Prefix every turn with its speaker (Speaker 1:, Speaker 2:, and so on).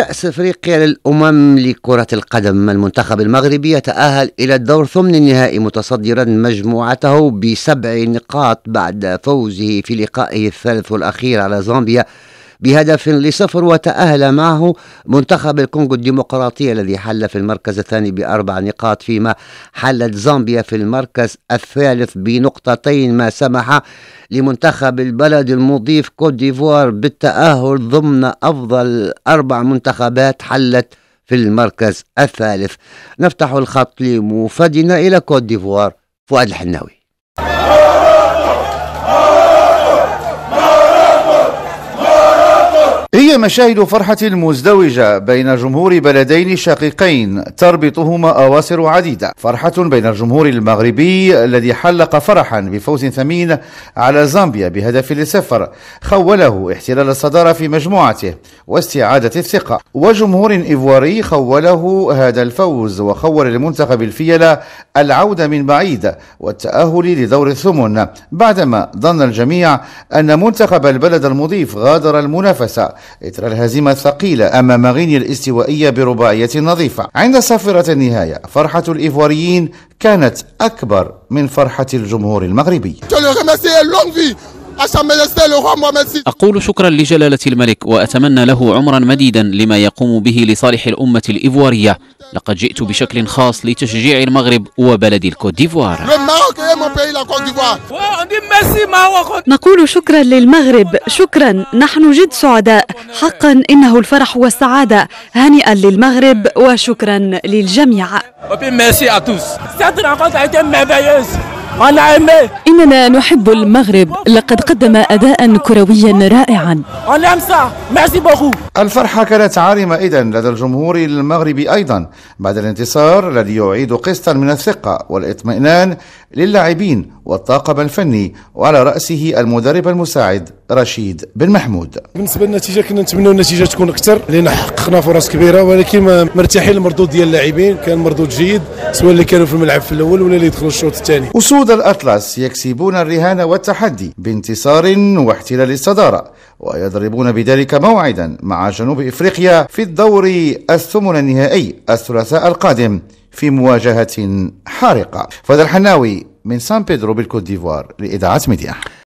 Speaker 1: كأس أفريقيا للأمم لكرة القدم المنتخب المغربي يتأهل إلى الدور ثمن النهائي متصدرا مجموعته بسبع نقاط بعد فوزه في لقائه الثالث والأخير على زامبيا بهدف لصفر وتأهل معه منتخب الكونغو الديمقراطية الذي حل في المركز الثاني بأربع نقاط فيما حلت زامبيا في المركز الثالث بنقطتين ما سمح لمنتخب البلد المضيف كوت ديفوار بالتأهل ضمن أفضل أربع منتخبات حلت في المركز الثالث نفتح الخط لموفدنا إلى كوت ديفوار فؤاد الحناوي هي مشاهد فرحة مزدوجة
Speaker 2: بين جمهور بلدين شقيقين تربطهما أواصر عديدة فرحة بين الجمهور المغربي الذي حلق فرحا بفوز ثمين على زامبيا بهدف لصفر خوله احتلال الصدارة في مجموعته واستعادة الثقة وجمهور إيفواري خوله هذا الفوز وخول المنتخب الفيلة العودة من بعيد والتأهل لدور الثمن بعدما ظن الجميع أن منتخب البلد المضيف غادر المنافسة إثر الهزيمة الثقيلة أمام غينيا الاستوائية برباعية نظيفة عند صافرة النهاية فرحة الإيفواريين كانت أكبر من فرحة الجمهور المغربي
Speaker 1: أقول شكرا لجلالة الملك وأتمنى له عمرا مديدا لما يقوم به لصالح الأمة الإيفوارية لقد جئت بشكل خاص لتشجيع المغرب وبلد الكوت ديفوار نقول شكرا للمغرب شكرا نحن جد سعداء حقا إنه الفرح والسعادة هنيئا للمغرب وشكرا للجميع إننا نحب المغرب لقد قدم أداء كرويا رائعا الفرحة كانت عارمة
Speaker 2: إذا لدى الجمهور المغربي أيضا بعد الانتصار الذي يعيد قسطا من الثقة والإطمئنان للاعبين والطاقم الفني وعلى رأسه المدرب المساعد رشيد بن محمود بالنسبة للنتيجة كنا نتمنى النتيجة تكون أكثر لأن حققنا فرص كبيرة ولكن مرتاحين المردود ديال اللاعبين كان مردود جيد سواء اللي كانوا في الملعب في الأول ولا اللي دخلوا الشوط الثاني أسود الأطلس يكسب يكسبون الرهان والتحدي بانتصار واحتلال الصدارة ويضربون بذلك موعدا مع جنوب إفريقيا في الدور الثمن النهائي الثلاثاء القادم في مواجهة حارقة فضل الحناوي من سان بيدرو بالكوت ديفوار لإذاعة ميديا